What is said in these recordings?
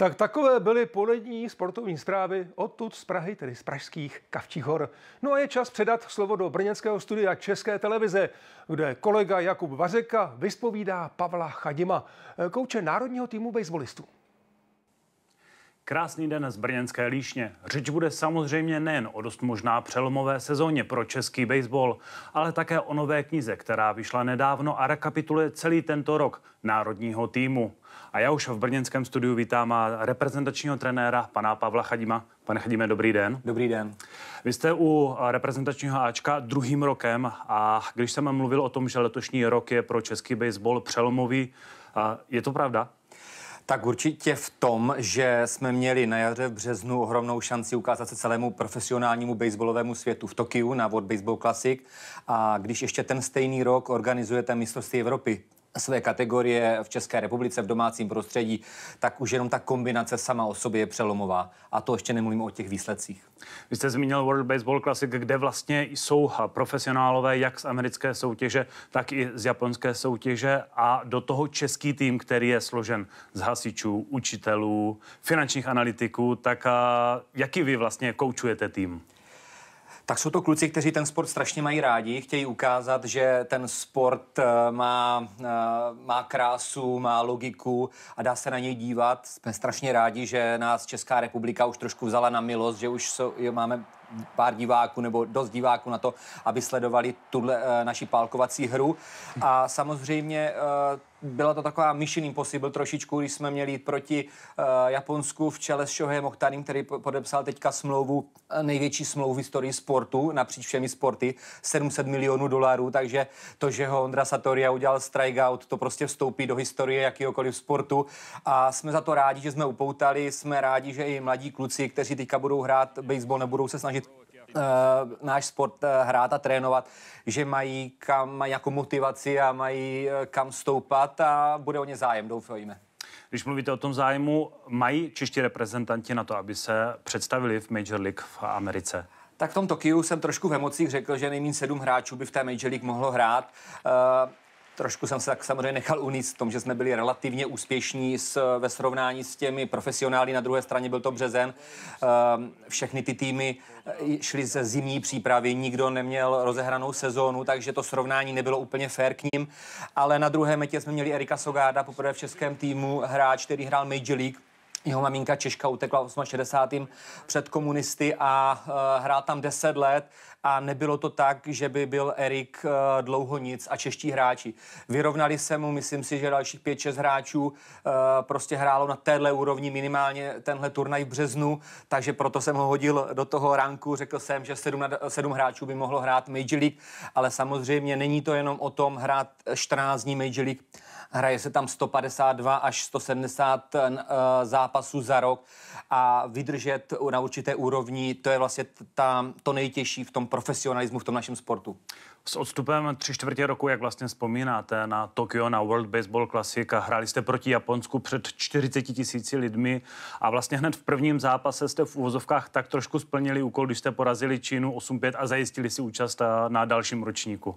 Tak takové byly polední sportovní zprávy odtud z Prahy, tedy z pražských Kavčích hor. No a je čas předat slovo do brněnského studia České televize, kde kolega Jakub Vařeka vyspovídá Pavla Chadima, eh, kouče národního týmu baseballistů. Krásný den z Brněnské líšně. Řeč bude samozřejmě nejen o dost možná přelomové sezóně pro český baseball, ale také o nové knize, která vyšla nedávno a rekapituluje celý tento rok národního týmu. A já už v brněnském studiu vítám reprezentačního trenéra pana Pavla Chadima. Pane Chadime, dobrý den. Dobrý den. Vy jste u reprezentačního Ačka druhým rokem a když jsem mluvil o tom, že letošní rok je pro český baseball přelomový, je to pravda? Tak určitě v tom, že jsme měli na jaře v březnu ohromnou šanci ukázat se celému profesionálnímu baseballovému světu v Tokiu na World Baseball Classic. A když ještě ten stejný rok organizujete mistrovství Evropy své kategorie v České republice v domácím prostředí, tak už jenom ta kombinace sama o sobě je přelomová. A to ještě nemluvím o těch výsledcích. Vy jste zmínil World Baseball Classic, kde vlastně jsou profesionálové jak z americké soutěže, tak i z japonské soutěže a do toho český tým, který je složen z hasičů, učitelů, finančních analytiků, tak a jaký vy vlastně koučujete tým? tak jsou to kluci, kteří ten sport strašně mají rádi, chtějí ukázat, že ten sport eh, má, eh, má krásu, má logiku a dá se na něj dívat. Jsme strašně rádi, že nás Česká republika už trošku vzala na milost, že už so, máme pár diváků nebo dost diváků na to, aby sledovali tuhle eh, naši pálkovací hru. A samozřejmě byla to taková mission impossible trošičku, když jsme měli jít proti uh, Japonsku v čele s Shohei Mohtarim, který podepsal teďka smlouvu, eh, největší smlouvu v historii sportu, napříč všemi sporty, 700 milionů dolarů, takže to, že ho Ondra Satoria udělal strikeout, to prostě vstoupí do historie jakýhokoliv sportu a jsme za to rádi, že jsme upoutali, jsme rádi, že i mladí kluci, kteří teďka budou hrát baseball, nebudou se snažit Eh, náš sport eh, hrát a trénovat, že mají kam mají jako motivaci a mají eh, kam stoupat a bude o ně zájem, doufejme. Když mluvíte o tom zájmu, mají čeští reprezentanti na to, aby se představili v Major League v Americe? Tak v tom Tokiu jsem trošku v emocích řekl, že nejméně sedm hráčů by v té Major League mohlo hrát. Trošku jsem se tak samozřejmě nechal uníst v tom, že jsme byli relativně úspěšní s, ve srovnání s těmi profesionály. Na druhé straně byl to březen. Ehm, všechny ty týmy eh, šly ze zimní přípravy, nikdo neměl rozehranou sezónu, takže to srovnání nebylo úplně fair k ním. Ale na druhé metě jsme měli Erika Sogáda, poprvé v českém týmu hráč, který hrál Major League jeho maminka Češka utekla v 68. před komunisty a e, hrál tam 10 let a nebylo to tak, že by byl Erik e, dlouho nic a čeští hráči. Vyrovnali se mu, myslím si, že dalších 5-6 hráčů e, prostě hrálo na téhle úrovni minimálně tenhle turnaj v březnu, takže proto jsem ho hodil do toho ranku, řekl jsem, že 7, 7 hráčů by mohlo hrát Major League, ale samozřejmě není to jenom o tom hrát 14 dní Major League, hraje se tam 152 až 170 uh, zápasů zápasů za rok a vydržet na určité úrovni, to je vlastně ta, to nejtěžší v tom profesionalismu, v tom našem sportu. S odstupem tři čtvrtě roku, jak vlastně vzpomínáte na Tokio, na World Baseball Classic a hráli jste proti Japonsku před 40 tisíci lidmi a vlastně hned v prvním zápase jste v úvozovkách tak trošku splnili úkol, když jste porazili Čínu 8-5 a zajistili si účast eh, na dalším ročníku.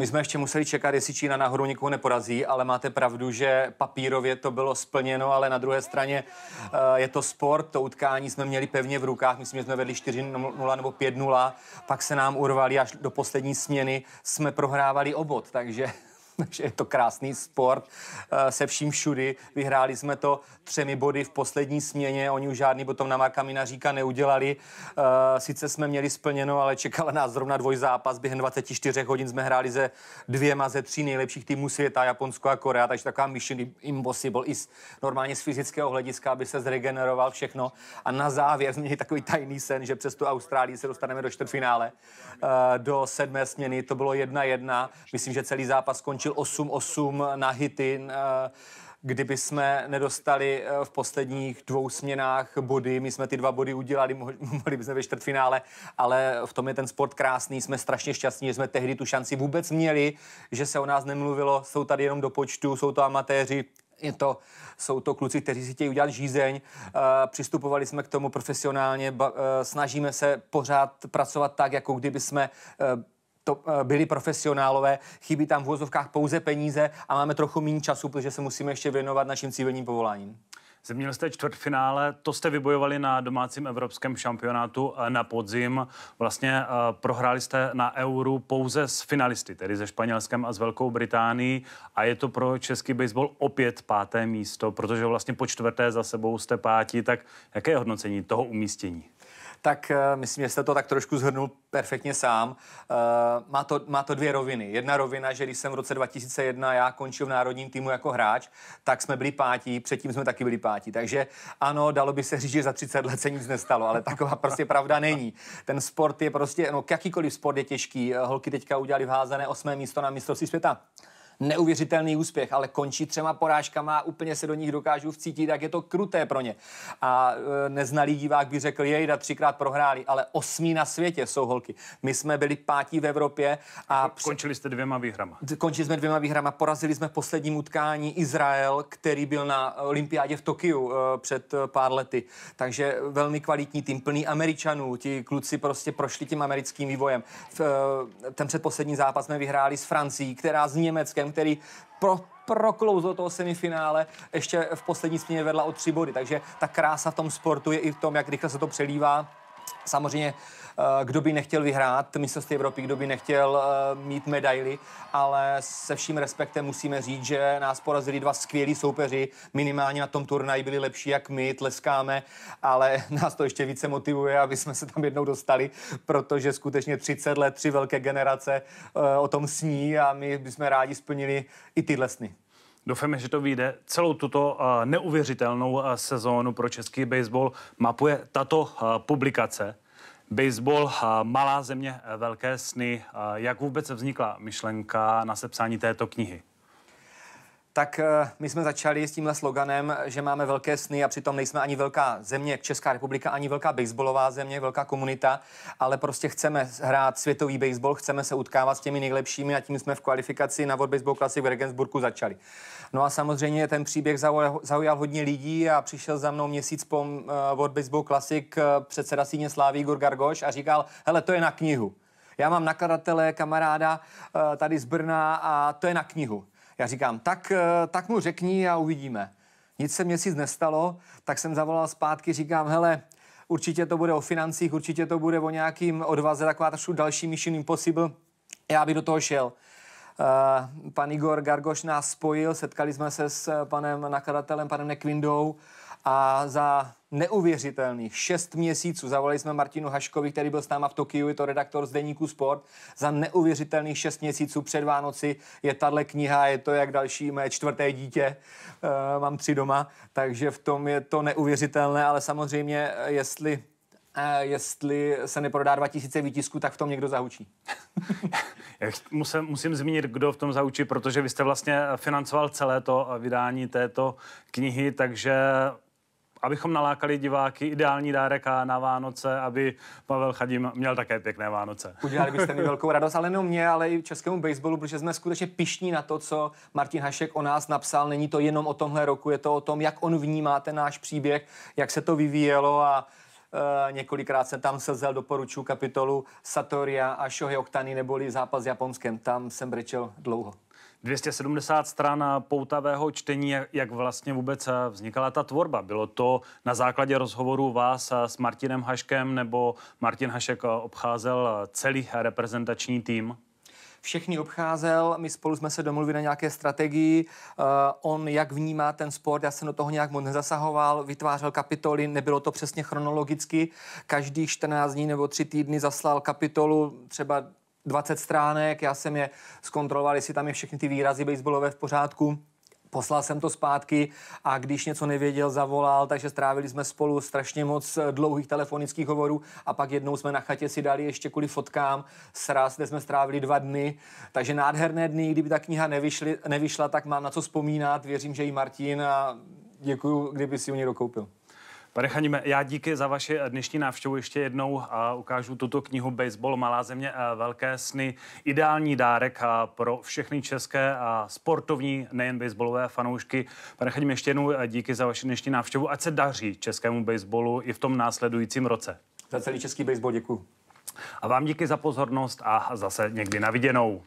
My jsme ještě museli čekat, jestli Čína nahoru nikoho neporazí, ale máte pravdu, že papírově to bylo splněno, ale na druhé straně eh, je to sport, to utkání jsme měli pevně v rukách, myslím, že jsme vedli 4-0 nebo 5-0, pak se nám urvali až do poslední směny, jsme prohrávali obod, takže že je to krásný sport eh, se vším všudy. Vyhráli jsme to třemi body v poslední směně, oni už žádný potom na Makamina říká neudělali. Eh, sice jsme měli splněno, ale čekal nás zrovna dvojzápas. Během 24 hodin jsme hráli ze dvěma ze tří nejlepších týmů světa, Japonsko a Korea, takže taková mission impossible i normálně z fyzického hlediska, aby se zregeneroval všechno. A na závěr měli takový tajný sen, že přes tu Austrálii se dostaneme do čtvrtfinále, eh, do sedmé směny. To bylo jedna jedna, Myslím, že celý zápas skončil vrátil 8-8 na hity. Eh, kdyby jsme nedostali eh, v posledních dvou směnách body, my jsme ty dva body udělali, mohli bychom ve čtvrtfinále, ale v tom je ten sport krásný, jsme strašně šťastní, že jsme tehdy tu šanci vůbec měli, že se o nás nemluvilo, jsou tady jenom do počtu, jsou to amatéři, je to, jsou to kluci, kteří si chtějí udělat žízeň. Eh, přistupovali jsme k tomu profesionálně, snažíme se pořád pracovat tak, jako kdyby jsme to eh, byli profesionálové, chybí tam v vozovkách pouze peníze a máme trochu méně času, protože se musíme ještě věnovat našim civilním povoláním. Zmínil jste čtvrtfinále, to jste vybojovali na domácím evropském šampionátu eh, na podzim. Vlastně eh, prohráli jste na euru pouze s finalisty, tedy se Španělskem a s Velkou Británií. A je to pro český baseball opět páté místo, protože vlastně po čtvrté za sebou jste pátí. Tak jaké je hodnocení toho umístění? tak eh, myslím, že jste to tak trošku zhrnul perfektně sám. Eh, má to, má to dvě roviny. Jedna rovina, že když jsem v roce 2001 já končil v národním týmu jako hráč, tak jsme byli pátí, předtím jsme taky byli pátí. Takže ano, dalo by se říct, že za 30 let se nic nestalo, ale taková prostě pravda není. Ten sport je prostě, no jakýkoliv sport je těžký. Eh, holky teďka udělali v házené osmé místo na mistrovství světa neuvěřitelný úspěch, ale končí třema porážkama a úplně se do nich dokážu vcítit, tak je to kruté pro ně. A e, neznalý divák by řekl, jej, da třikrát prohráli, ale osmí na světě jsou holky. My jsme byli pátí v Evropě a... Končili jste dvěma výhrama. Končili jsme dvěma výhrama. Porazili jsme v posledním utkání Izrael, který byl na olympiádě v Tokiu e, před e, pár lety. Takže velmi kvalitní tým, plný Američanů. Ti kluci prostě prošli tím americkým vývojem. Ten předposlední zápas jsme vyhráli s Francií, která s Německem, který pro, proklouz do toho semifinále ještě v poslední směně vedla o tři body. Takže ta krása v tom sportu je i v tom, jak rychle se to přelívá Samozřejmě, eh, kdo by nechtěl vyhrát mistrovství Evropy, kdo by nechtěl eh, mít medaily, ale se vším respektem musíme říct, že nás porazili dva skvělí soupeři, minimálně na tom turnaji byli lepší jak my, tleskáme, ale nás to ještě více motivuje, aby jsme se tam jednou dostali, protože skutečně 30 let, tři velké generace eh, o tom sní a my bychom rádi splnili i tyhle sny. Doufáme, že to vyjde. Celou tuto neuvěřitelnou sezónu pro český baseball mapuje tato publikace. Baseball, malá země, velké sny. Jak vůbec vznikla myšlenka na sepsání této knihy? tak eh, my jsme začali s tímhle sloganem, že máme velké sny a přitom nejsme ani velká země, Česká republika, ani velká baseballová země, velká komunita, ale prostě chceme hrát světový baseball, chceme se utkávat s těmi nejlepšími a tím jsme v kvalifikaci na World Baseball Classic v Regensburgu začali. No a samozřejmě ten příběh zaujal, zaujal hodně lidí a přišel za mnou měsíc po eh, World Baseball Classic eh, předseda Síně Slávy Igor Gargoš a říkal, hele, to je na knihu. Já mám nakladatele, kamaráda tady z Brna a to je na knihu. Já říkám, tak, eh, tak mu řekni a uvidíme. Nic se měsíc nestalo, tak jsem zavolal zpátky, říkám, hele, určitě to bude o financích, určitě to bude o nějakým odvaze, taková trošku další Mission Impossible, já bych do toho šel. Uh, pan Igor Gargoš nás spojil, setkali jsme se s eh, panem nakladatelem, panem Nekvindou, a za neuvěřitelných šest měsíců. Zavolali jsme Martinu Haškovi, který byl s náma v Tokiu, je to redaktor z Deníku Sport. Za neuvěřitelných šest měsíců před Vánoci je tahle kniha, je to jak další mé čtvrté dítě, e, mám tři doma, takže v tom je to neuvěřitelné, ale samozřejmě, eh, jestli eh, jestli se neprodá 2000 výtisků, tak v tom někdo zahučí. Já musím, musím zmínit, kdo v tom zahučí, protože vy jste vlastně financoval celé to vydání této knihy, takže abychom nalákali diváky, ideální dárek a na Vánoce, aby Pavel Chadim měl také pěkné Vánoce. Udělali byste mi velkou radost, ale nejenom mě, ale i českému baseballu, protože jsme skutečně pišní na to, co Martin Hašek o nás napsal. Není to jenom o tomhle roku, je to o tom, jak on vnímá ten náš příběh, jak se to vyvíjelo a Uh, několikrát jsem tam sezel, doporučuji kapitolu Satoria a Shohei Oktany neboli zápas s Japonskem. Tam jsem brečel dlouho. 270 stran poutavého čtení, jak vlastně vůbec eh, vznikala ta tvorba. Bylo to na základě rozhovoru vás eh, s Martinem Haškem nebo Martin Hašek eh, obcházel celý reprezentační tým? všechny obcházel, my spolu jsme se domluvili na nějaké strategii, uh, on jak vnímá ten sport, já jsem do toho nějak moc nezasahoval, vytvářel kapitoly, nebylo to přesně chronologicky, každých 14 dní nebo 3 týdny zaslal kapitolu třeba 20 stránek, já jsem je zkontroloval, jestli tam je všechny ty výrazy baseballové v pořádku. Poslal jsem to zpátky a když něco nevěděl, zavolal, takže strávili jsme spolu strašně moc eh, dlouhých telefonických hovorů a pak jednou jsme na chatě si dali ještě kvůli fotkám sraz, kde jsme strávili dva dny. Takže nádherné dny, kdyby ta kniha nevyšly, nevyšla, tak mám na co vzpomínat. Věřím, že i Martin a děkuju, kdyby si u něj dokoupil. Pane Chaníme, já díky za vaši eh, dnešní návštěvu ještě jednou a ukážu tuto knihu Baseball, Malá země, eh, velké sny. Ideální dárek eh, pro všechny české a sportovní, nejen baseballové fanoušky. Pane Chaníme, ještě jednou díky za vaši dnešní návštěvu. Ať se daří českému baseballu i v tom následujícím roce. Za celý český baseball děkuji. A vám díky za pozornost a zase někdy na viděnou.